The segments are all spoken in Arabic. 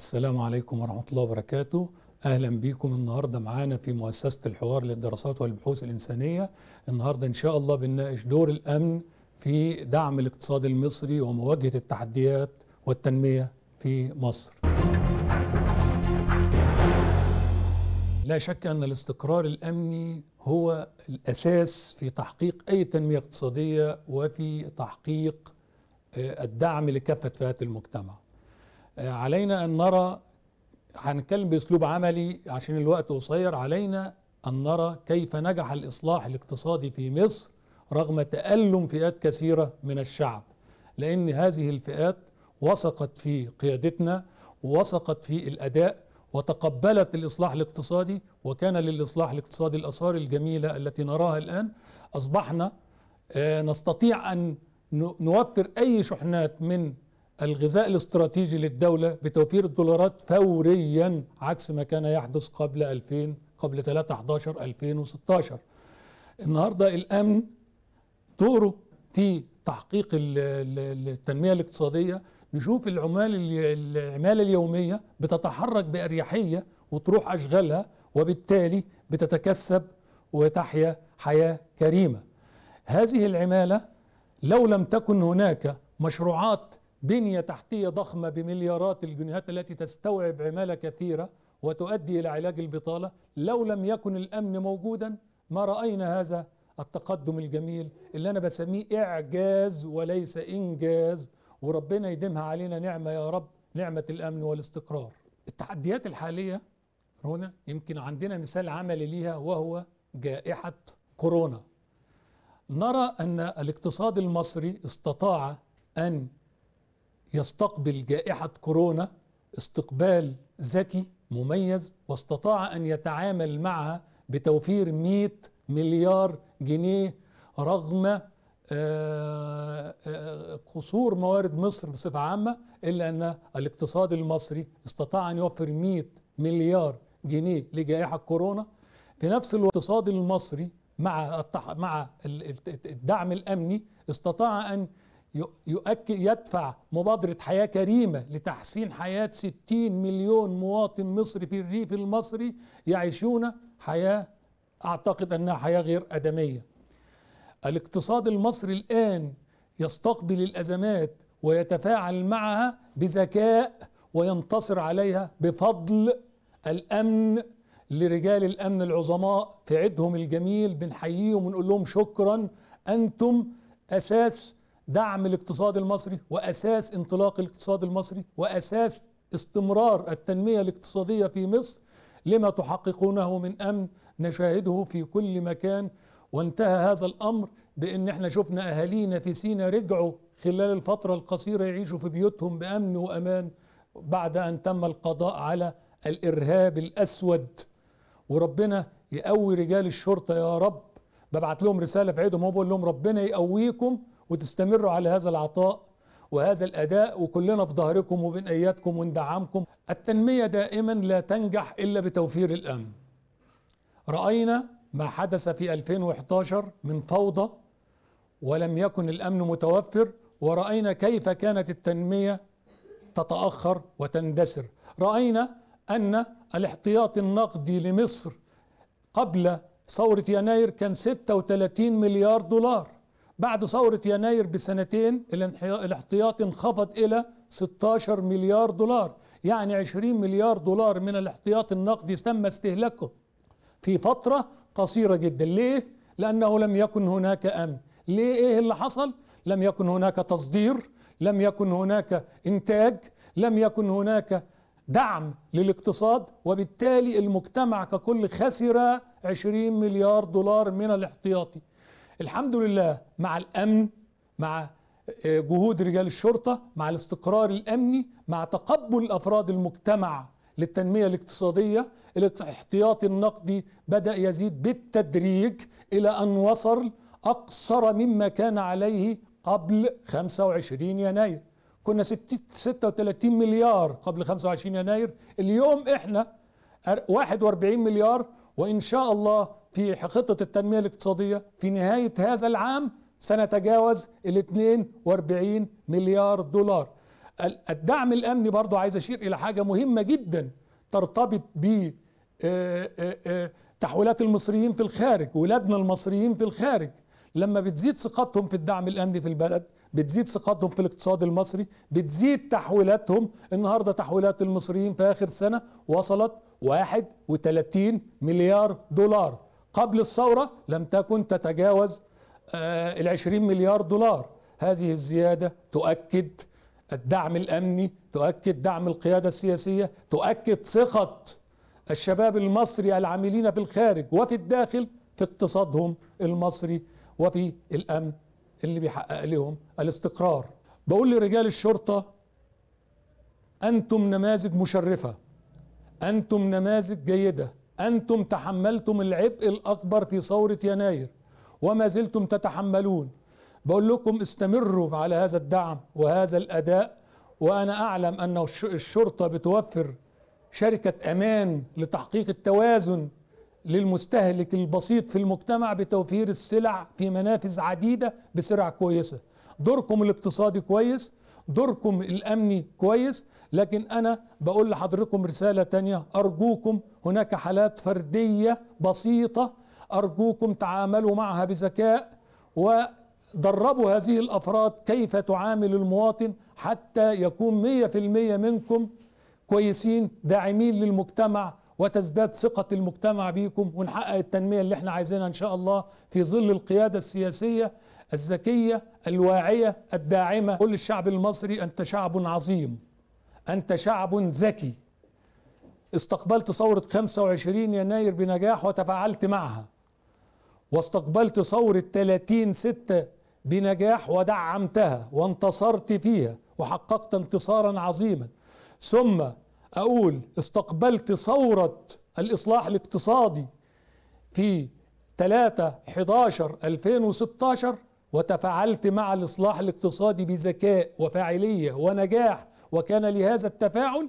السلام عليكم ورحمة الله وبركاته أهلا بيكم النهاردة معانا في مؤسسة الحوار للدراسات والبحوث الإنسانية النهاردة إن شاء الله بنناقش دور الأمن في دعم الاقتصاد المصري ومواجهة التحديات والتنمية في مصر لا شك أن الاستقرار الأمني هو الأساس في تحقيق أي تنمية اقتصادية وفي تحقيق آه، الدعم لكافة فئات المجتمع علينا أن نرى هنتكلم بأسلوب عملي عشان الوقت قصير علينا أن نرى كيف نجح الإصلاح الاقتصادي في مصر رغم تألم فئات كثيرة من الشعب لأن هذه الفئات وثقت في قيادتنا ووثقت في الأداء وتقبلت الإصلاح الاقتصادي وكان للإصلاح الاقتصادي الأثار الجميلة التي نراها الآن أصبحنا آه، نستطيع أن نوفر أي شحنات من الغذاء الاستراتيجي للدولة بتوفير الدولارات فوريا عكس ما كان يحدث قبل 2000 قبل 3 11 2016 النهارده الامن دوره في تحقيق التنميه الاقتصاديه نشوف العمال العماله اليوميه بتتحرك باريحيه وتروح اشغالها وبالتالي بتتكسب وتحيا حياه كريمه هذه العماله لو لم تكن هناك مشروعات بنية تحتية ضخمة بمليارات الجنيهات التي تستوعب عمالة كثيرة وتؤدي إلى علاج البطالة لو لم يكن الأمن موجودا ما رأينا هذا التقدم الجميل اللي أنا بسميه إعجاز وليس إنجاز وربنا يديمها علينا نعمة يا رب نعمة الأمن والاستقرار التحديات الحالية رونا يمكن عندنا مثال عملي ليها وهو جائحة كورونا نرى أن الاقتصاد المصري استطاع أن يستقبل جائحة كورونا استقبال ذكي مميز واستطاع أن يتعامل معها بتوفير 100 مليار جنيه رغم آه، آه، قصور موارد مصر بصفة عامة إلا أن الاقتصاد المصري استطاع أن يوفر 100 مليار جنيه لجائحة كورونا في نفس الاقتصاد المصري مع مع الدعم الأمني استطاع أن يؤكد يدفع مبادرة حياة كريمة لتحسين حياة 60 مليون مواطن مصري في الريف المصري يعيشون حياة أعتقد أنها حياة غير أدمية الاقتصاد المصري الآن يستقبل الأزمات ويتفاعل معها بذكاء وينتصر عليها بفضل الأمن لرجال الأمن العظماء في عدهم الجميل بنحييهم ونقول لهم شكرا أنتم أساس دعم الاقتصاد المصري واساس انطلاق الاقتصاد المصري واساس استمرار التنميه الاقتصاديه في مصر لما تحققونه من امن نشاهده في كل مكان وانتهى هذا الامر بان احنا شفنا اهالينا في سينا رجعوا خلال الفتره القصيره يعيشوا في بيوتهم بامن وامان بعد ان تم القضاء على الارهاب الاسود وربنا يقوي رجال الشرطه يا رب ببعت لهم رساله في عيدهم وبقول لهم ربنا يقويكم وتستمروا على هذا العطاء وهذا الأداء وكلنا في ظهركم وبين أيادكم وندعمكم التنمية دائما لا تنجح إلا بتوفير الأمن رأينا ما حدث في 2011 من فوضى ولم يكن الأمن متوفر ورأينا كيف كانت التنمية تتأخر وتندسر رأينا أن الاحتياط النقدي لمصر قبل ثورة يناير كان 36 مليار دولار بعد ثورة يناير بسنتين الاحتياطي انخفض إلى 16 مليار دولار يعني 20 مليار دولار من الاحتياط النقدي تم استهلاكه في فترة قصيرة جدا ليه؟ لأنه لم يكن هناك أمن ليه إيه اللي حصل؟ لم يكن هناك تصدير لم يكن هناك إنتاج لم يكن هناك دعم للاقتصاد وبالتالي المجتمع ككل خسر 20 مليار دولار من الاحتياطي الحمد لله مع الامن مع آه، جهود رجال الشرطه مع الاستقرار الامني مع تقبل افراد المجتمع للتنميه الاقتصاديه الاحتياطي النقدي بدا يزيد بالتدريج الى ان وصل اقصر مما كان عليه قبل 25 يناير كنا 36 مليار قبل 25 يناير اليوم احنا 41 مليار وان شاء الله في خطة التنمية الاقتصادية في نهاية هذا العام سنتجاوز ال 42 مليار دولار الدعم الأمني برضو عايز أشير إلى حاجة مهمة جدا ترتبط ب آه، آه، آه، تحويلات المصريين في الخارج ولادنا المصريين في الخارج لما بتزيد ثقتهم في الدعم الأمني في البلد بتزيد ثقتهم في الاقتصاد المصري بتزيد تحويلاتهم النهاردة تحويلات المصريين في آخر سنة وصلت 31 مليار دولار قبل الثورة لم تكن تتجاوز آه، العشرين مليار دولار هذه الزيادة تؤكد الدعم الأمني تؤكد دعم القيادة السياسية تؤكد ثقة الشباب المصري العاملين في الخارج وفي الداخل في اقتصادهم المصري وفي الأمن اللي بيحقق لهم الاستقرار بقول لرجال الشرطة أنتم نماذج مشرفة أنتم نماذج جيدة أنتم تحملتم العبء الأكبر في ثورة يناير وما زلتم تتحملون بقول لكم استمروا على هذا الدعم وهذا الأداء وأنا أعلم أن الشرطة بتوفر شركة أمان لتحقيق التوازن للمستهلك البسيط في المجتمع بتوفير السلع في منافذ عديدة بسرعة كويسة دوركم الاقتصادي كويس دوركم الامني كويس لكن انا بقول لحضركم رساله تانية ارجوكم هناك حالات فرديه بسيطه ارجوكم تعاملوا معها بذكاء ودربوا هذه الافراد كيف تعامل المواطن حتى يكون 100% منكم كويسين داعمين للمجتمع وتزداد ثقة المجتمع بيكم ونحقق التنمية اللي احنا عايزينها ان شاء الله في ظل القيادة السياسية الذكية الواعية الداعمة قل للشعب المصري أنت شعب عظيم أنت شعب ذكي استقبلت ثورة 25 يناير بنجاح وتفاعلت معها واستقبلت ثورة 30 ستة بنجاح ودعمتها وانتصرت فيها وحققت انتصارا عظيما ثم أقول استقبلت ثورة الإصلاح الاقتصادي في 3 11 2016 وتفاعلت مع الإصلاح الاقتصادي بذكاء وفاعلية ونجاح وكان لهذا التفاعل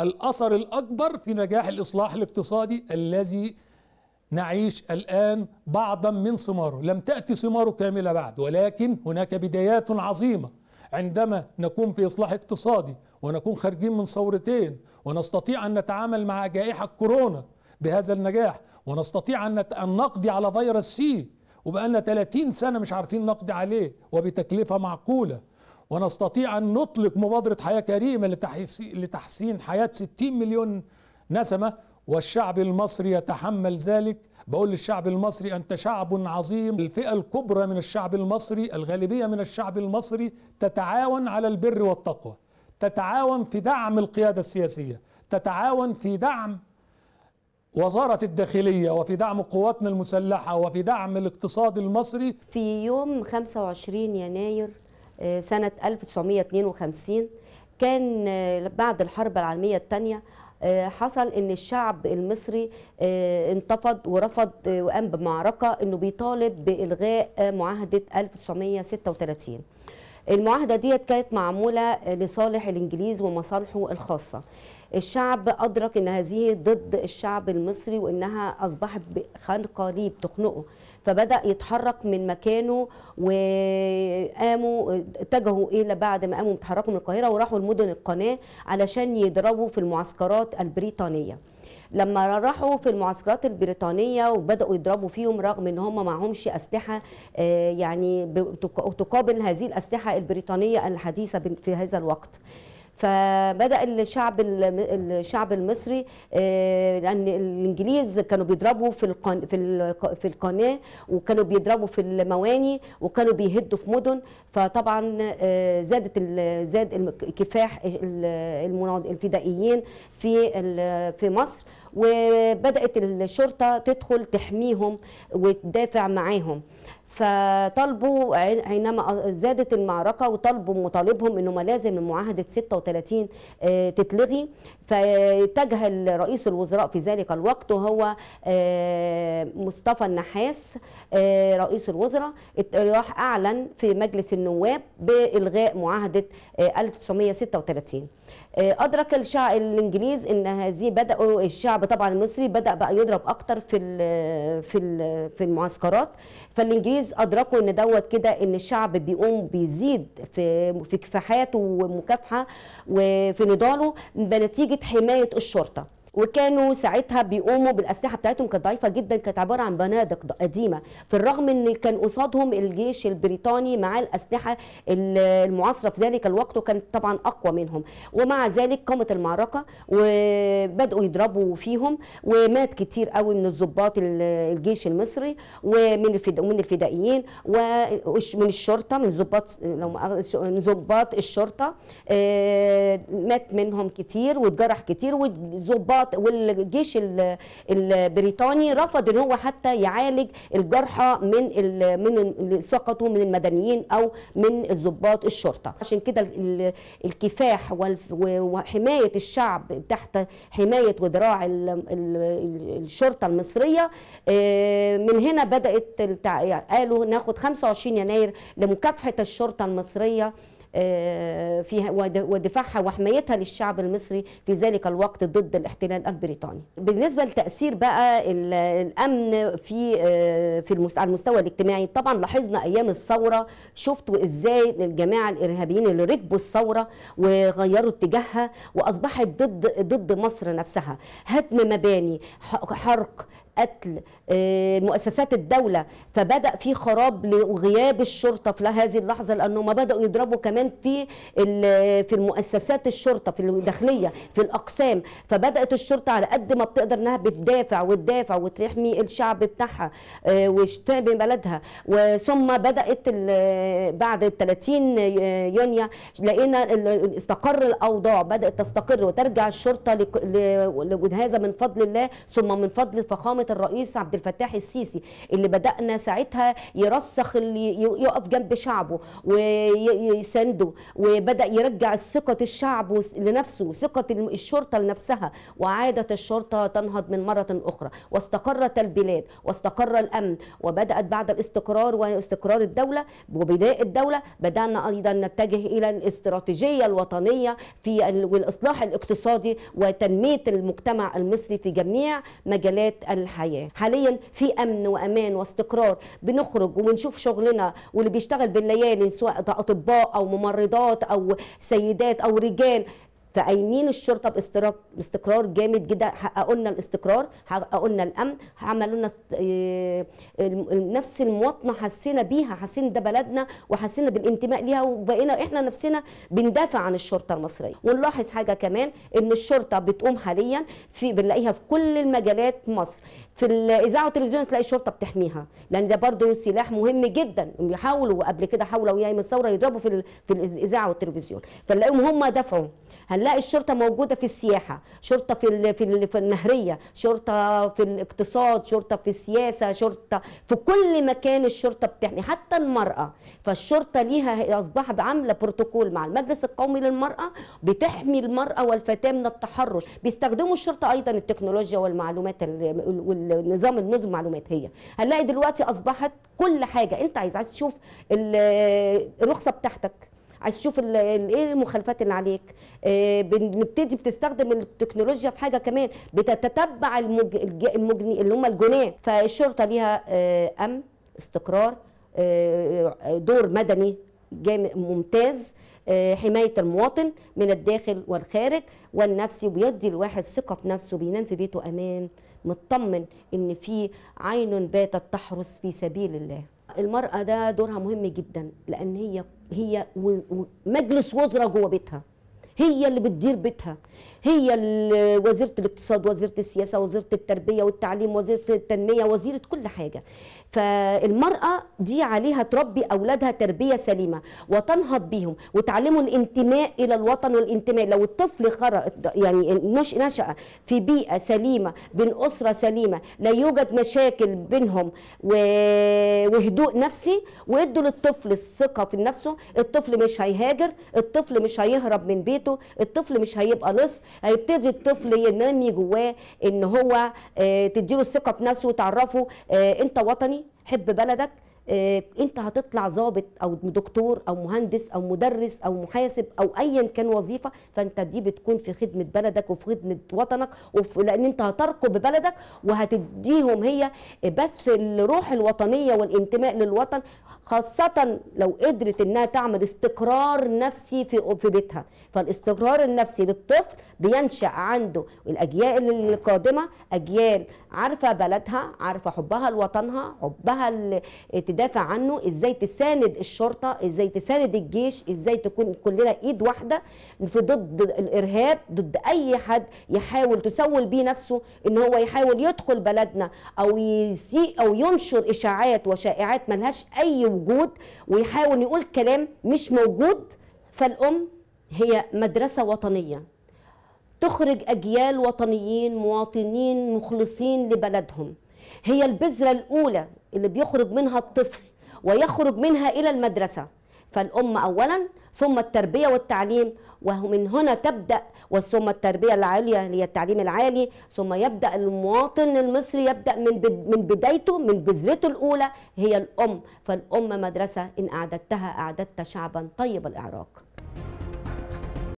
الأثر الأكبر في نجاح الإصلاح الاقتصادي الذي نعيش الآن بعضا من ثماره لم تأتي ثماره كاملة بعد ولكن هناك بدايات عظيمة عندما نكون في إصلاح اقتصادي ونكون خارجين من ثورتين ونستطيع أن نتعامل مع جائحة كورونا بهذا النجاح ونستطيع أن نقضي على فيروس سي وبقالنا 30 سنة مش عارفين نقضي عليه وبتكلفة معقولة ونستطيع أن نطلق مبادرة حياة كريمة لتحسين حياة 60 مليون نسمة والشعب المصري يتحمل ذلك بقول للشعب المصري أنت شعب عظيم الفئة الكبرى من الشعب المصري الغالبية من الشعب المصري تتعاون على البر والتقوى تتعاون في دعم القيادة السياسية تتعاون في دعم وزارة الداخلية وفي دعم قواتنا المسلحة وفي دعم الاقتصاد المصري في يوم 25 يناير آه، سنة 1952 كان آه، بعد الحرب العالمية الثانية آه، حصل ان الشعب المصري انتفض ورفض وقام بمعركة انه بيطالب بإلغاء معاهدة 1936 المعاهدة ديت كانت معمولة لصالح الإنجليز ومصالحه الخاصة الشعب أدرك أن هذه ضد الشعب المصري وأنها أصبحت خنقة ليه بتخنقه فبدا يتحرك من مكانه وقاموا اتجهوا الى بعد ما قاموا متحركوا من القاهره وراحوا لمدن القناه علشان يضربوا في المعسكرات البريطانيه لما راحوا في المعسكرات البريطانيه وبداوا يضربوا فيهم رغم ان هم معهمش اسلحه آه، يعني تقابل هذه الاسلحه البريطانيه الحديثه في هذا الوقت فبدا الشعب الشعب المصري آه، لان الانجليز كانوا بيضربوا في في في القناه وكانوا بيضربوا في المواني وكانوا بيهدوا في مدن فطبعا آه، زادت زاد كفاح الفدائيين في في مصر وبدات الشرطه تدخل تحميهم وتدافع معاهم فطلبوا حينما زادت المعركه وطلبوا مطالبهم انه ما لازم معاهده 36 آه، تتلغي فاتجه رئيس الوزراء في ذلك الوقت وهو آه، مصطفى النحاس آه، رئيس الوزراء راح اعلن في مجلس النواب بالغاء معاهده 1936 آه، أدرك الشعب الإنجليز أن هذه بدأوا الشعب طبعا المصري بدأ بقى يضرب أكتر في الـ في الـ في المعسكرات فالإنجليز أدركوا أن دوت كده أن الشعب بيقوم بيزيد في في كفاحاته ومكافحة وفي نضاله بنتيجة حماية الشرطة وكانوا ساعتها بيقوموا بالاسلحه بتاعتهم كانت ضعيفه جدا كانت عباره عن بنادق قديمه في الرغم ان كان قصادهم الجيش البريطاني مع الاسلحه المعاصره في ذلك الوقت وكانت طبعا اقوى منهم ومع ذلك قامت المعركه وبداوا يضربوا فيهم ومات كتير قوي من الضباط الجيش المصري ومن ومن الفدائيين ومن الشرطه من ضباط من ضباط الشرطه آه، مات منهم كتير واتجرح كتير وضباط الضغط والجيش البريطاني رفض ان هو حتى يعالج الجرحى من من سقطوا من المدنيين او من الضباط الشرطه عشان كده الكفاح وحمايه الشعب تحت حمايه وذراع الشرطه المصريه آه، من هنا بدات قالوا ناخد 25 يناير لمكافحه الشرطه المصريه آه، فيها ودفاعها وحمايتها للشعب المصري في ذلك الوقت ضد الاحتلال البريطاني بالنسبه لتاثير بقى الامن في آه، في على المستوى الاجتماعي طبعا لاحظنا ايام الثوره شفتوا ازاي الجماعه الارهابيين اللي ركبوا الثوره وغيروا اتجاهها واصبحت ضد ضد مصر نفسها هدم مباني حرق قتل آه، مؤسسات الدولة فبدأ في خراب لغياب الشرطة في هذه اللحظة لأنهم بدأوا يضربوا كمان في في المؤسسات الشرطة في الداخلية في الأقسام فبدأت الشرطة على قد ما بتقدر إنها بتدافع وتدافع وتحمي الشعب بتاعها آه، وتحمي بلدها وثم بدأت بعد 30 يونيو لقينا استقر الأوضاع بدأت تستقر وترجع الشرطة لهذا من فضل الله ثم من فضل فخامة الرئيس عبد الفتاح السيسي اللي بدأنا ساعتها يرسخ اللي يقف جنب شعبه ويسنده وبدأ يرجع ثقة الشعب لنفسه ثقة الشرطة لنفسها وعادت الشرطة تنهض من مرة أخرى واستقرت البلاد واستقر الأمن وبدأت بعد الاستقرار واستقرار الدولة وبناء الدولة بدأنا أيضا نتجه إلى الاستراتيجية الوطنية في والإصلاح الاقتصادي وتنمية المجتمع المصري في جميع مجالات الحياة الحياه حاليا في امن وامان واستقرار بنخرج وبنشوف شغلنا واللي بيشتغل بالليالي سواء اطباء او ممرضات او سيدات او رجال فأيمين الشرطه باستقرار جامد جدا حققوا لنا الاستقرار حققوا لنا الامن عملوا لنا آه، نفس المواطنه حسينا بيها حسينا ده بلدنا وحسينا بالانتماء ليها وبقينا احنا نفسنا بندافع عن الشرطه المصريه ونلاحظ حاجه كمان ان الشرطه بتقوم حاليا في بنلاقيها في كل المجالات مصر في الاذاعه والتلفزيون تلاقي الشرطه بتحميها لان ده برضو سلاح مهم جدا يحاولوا قبل كده حاولوا ايام الثوره يضربوا في في الاذاعه والتلفزيون فنلاقيهم هم دفعوا هنلاقي الشرطه موجوده في السياحه شرطه في في, في النهريه شرطه في الاقتصاد شرطه في السياسه شرطه في كل مكان الشرطه بتحمي حتى المراه فالشرطه ليها اصبحت عامله بروتوكول مع المجلس القومي للمراه بتحمي المراه والفتاه من التحرش بيستخدموا الشرطه ايضا التكنولوجيا والمعلومات والنظام النظم المعلومات هي هنلاقي دلوقتي اصبحت كل حاجه انت عايز عايز تشوف الرخصه بتاعتك عايز تشوف ايه المخالفات اللي عليك آه، بنبتدي بتستخدم التكنولوجيا في حاجه كمان بتتتبع المجني اللي هم الجناه فالشرطه ليها آه، امن استقرار آه، دور مدني ممتاز حمايه المواطن من الداخل والخارج والنفسي وبيدي الواحد ثقه في نفسه بينام في بيته امان مطمن ان في عين باتت تحرس في سبيل الله المرأة ده دورها مهم جدا لأن هي هي مجلس وزراء جوه بيتها هي اللي بتدير بيتها هي وزيره الاقتصاد وزيره السياسه وزيره التربيه والتعليم وزيره التنميه وزيره كل حاجه فالمراه دي عليها تربي اولادها تربيه سليمه وتنهض بيهم وتعلمهم الانتماء الى الوطن والانتماء لو الطفل خرج يعني نشا في بيئه سليمه بين اسره سليمه لا يوجد مشاكل بينهم وهدوء نفسي وادوا للطفل الثقه في نفسه الطفل مش هيهاجر الطفل مش هيهرب من بيته حياته الطفل مش هيبقى لص هيبتدي الطفل ينمي جواه ان هو آه، تديله الثقه في نفسه وتعرفه آه، انت وطني حب بلدك آه، انت هتطلع ظابط او دكتور او مهندس او مدرس او محاسب او ايا كان وظيفه فانت دي بتكون في خدمه بلدك وفي خدمه وطنك وفي لان انت هترقب بلدك وهتديهم هي بث الروح الوطنيه والانتماء للوطن خاصة لو قدرت انها تعمل استقرار نفسي في في بيتها، فالاستقرار النفسي للطفل بينشأ عنده الأجيال القادمة أجيال عارفة بلدها عارفة حبها لوطنها حبها اللي تدافع عنه إزاي تساند الشرطة إزاي تساند الجيش إزاي تكون كلنا إيد واحدة في ضد الإرهاب ضد أي حد يحاول تسول بيه نفسه إن هو يحاول يدخل بلدنا أو يسيء أو ينشر إشاعات وشائعات ملهاش أي وجود ويحاول يقول كلام مش موجود فالأم هي مدرسة وطنية تخرج أجيال وطنيين مواطنين مخلصين لبلدهم هي البذرة الأولى اللي بيخرج منها الطفل ويخرج منها إلى المدرسة فالأم أولا ثم التربية والتعليم ومن هنا تبدأ وثم التربية العليا هي التعليم العالي ثم يبدأ المواطن المصري يبدأ من من بدايته من بذرته الأولى هي الأم فالأم مدرسة إن أعددتها أعددت شعبا طيب الإعراق